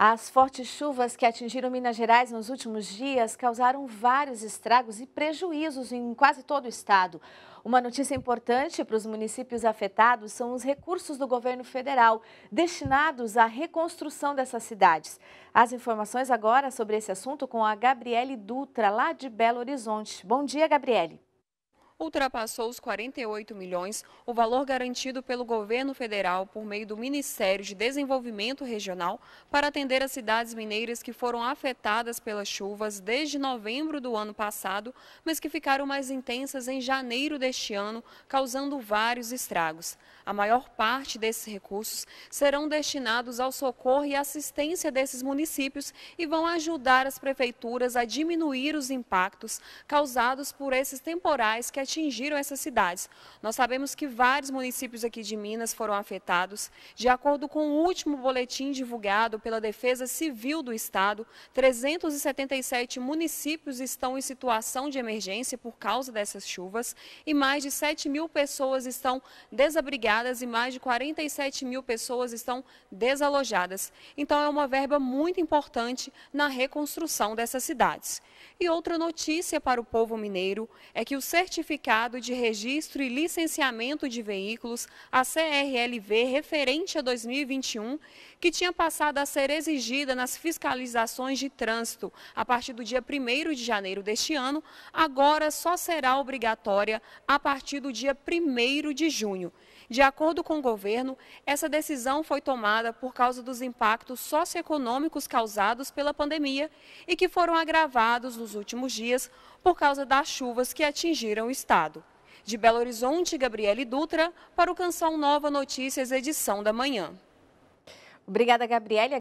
As fortes chuvas que atingiram Minas Gerais nos últimos dias causaram vários estragos e prejuízos em quase todo o estado. Uma notícia importante para os municípios afetados são os recursos do governo federal destinados à reconstrução dessas cidades. As informações agora sobre esse assunto com a Gabriele Dutra, lá de Belo Horizonte. Bom dia, Gabriele ultrapassou os 48 milhões, o valor garantido pelo governo federal por meio do Ministério de Desenvolvimento Regional para atender as cidades mineiras que foram afetadas pelas chuvas desde novembro do ano passado, mas que ficaram mais intensas em janeiro deste ano, causando vários estragos. A maior parte desses recursos serão destinados ao socorro e assistência desses municípios e vão ajudar as prefeituras a diminuir os impactos causados por esses temporais que atingiram essas cidades. Nós sabemos que vários municípios aqui de Minas foram afetados. De acordo com o último boletim divulgado pela Defesa Civil do Estado, 377 municípios estão em situação de emergência por causa dessas chuvas e mais de 7 mil pessoas estão desabrigadas e mais de 47 mil pessoas estão desalojadas. Então, é uma verba muito importante na reconstrução dessas cidades. E outra notícia para o povo mineiro é que o certificado Certificado de Registro e Licenciamento de Veículos, a CRLV, referente a 2021, que tinha passado a ser exigida nas fiscalizações de trânsito a partir do dia 1 de janeiro deste ano, agora só será obrigatória a partir do dia 1 de junho. De acordo com o governo, essa decisão foi tomada por causa dos impactos socioeconômicos causados pela pandemia e que foram agravados nos últimos dias por causa das chuvas que atingiram o estado. De Belo Horizonte, Gabriele Dutra, para o Canção Nova Notícias, edição da manhã. Obrigada, Gabriele.